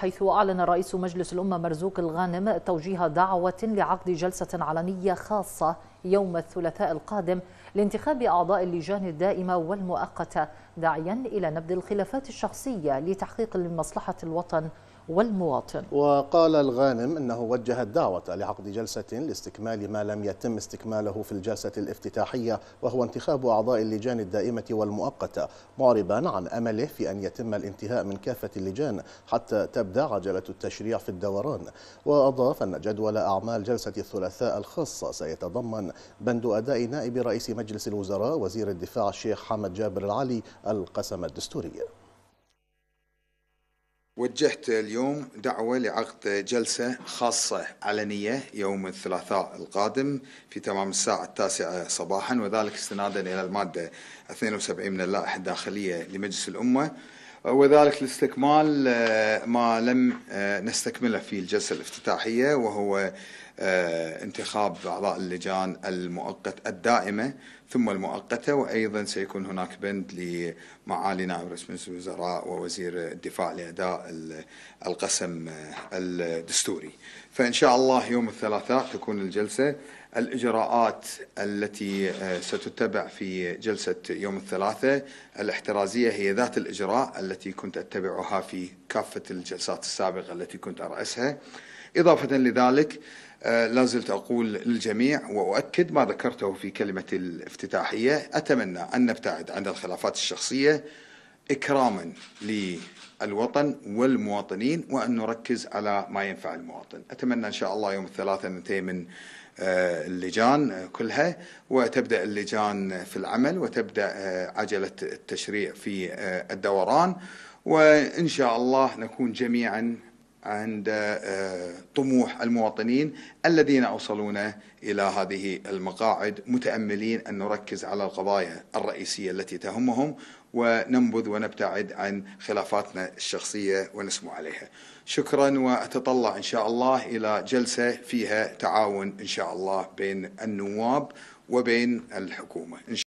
حيث أعلن رئيس مجلس الأمة مرزوق الغانم توجيه دعوة لعقد جلسة علنية خاصة يوم الثلاثاء القادم لانتخاب أعضاء اللجان الدائمة والمؤقتة داعيا إلى نبذ الخلافات الشخصية لتحقيق لمصلحة الوطن والمواطن وقال الغانم أنه وجه الدعوة لعقد جلسة لاستكمال ما لم يتم استكماله في الجلسة الافتتاحية وهو انتخاب أعضاء اللجان الدائمة والمؤقتة معربا عن أمله في أن يتم الانتهاء من كافة اللجان حتى تبدأ تبدأ عجلة التشريع في الدوران وأضاف أن جدول أعمال جلسة الثلاثاء الخاصة سيتضمن بند أداء نائب رئيس مجلس الوزراء وزير الدفاع الشيخ حمد جابر العلي القسم الدستوري وجهت اليوم دعوة لعقد جلسة خاصة علنية يوم الثلاثاء القادم في تمام الساعة التاسعة صباحا وذلك استنادا إلى المادة 72 من اللائحة الداخلية لمجلس الأمة وذلك لاستكمال آه، ما لم آه، نستكمله في الجلسة الافتتاحية وهو آه، انتخاب أعضاء اللجان المؤقت الدائمة ثم المؤقتة وأيضا سيكون هناك بند لمعالي نائب رئيس مجلس الوزراء ووزير الدفاع لأداء القسم الدستوري فإن شاء الله يوم الثلاثاء تكون الجلسة الإجراءات التي آه، ستتبع في جلسة يوم الثلاثاء الاحترازية هي ذات الإجراء التي كنت أتبعها في كافة الجلسات السابقة التي كنت أرأسها إضافة لذلك آه، لا زلت أقول للجميع وأؤكد ما ذكرته في كلمة الافتتاحية أتمنى أن نبتعد عن الخلافات الشخصية إكراما للوطن والمواطنين وأن نركز على ما ينفع المواطن أتمنى إن شاء الله يوم الثلاثاء ننتهي من آه، اللجان آه، كلها وتبدا اللجان في العمل وتبدا آه، عجله التشريع في الدوران وان شاء الله نكون جميعا عند آه، طموح المواطنين الذين اوصلونا الى هذه المقاعد متاملين ان نركز على القضايا الرئيسيه التي تهمهم وننبذ ونبتعد عن خلافاتنا الشخصيه ونسمو عليها. شكرا واتطلع ان شاء الله الى جلسه فيها تعاون ان شاء الله بين النواب وبين الحكومه. إن شاء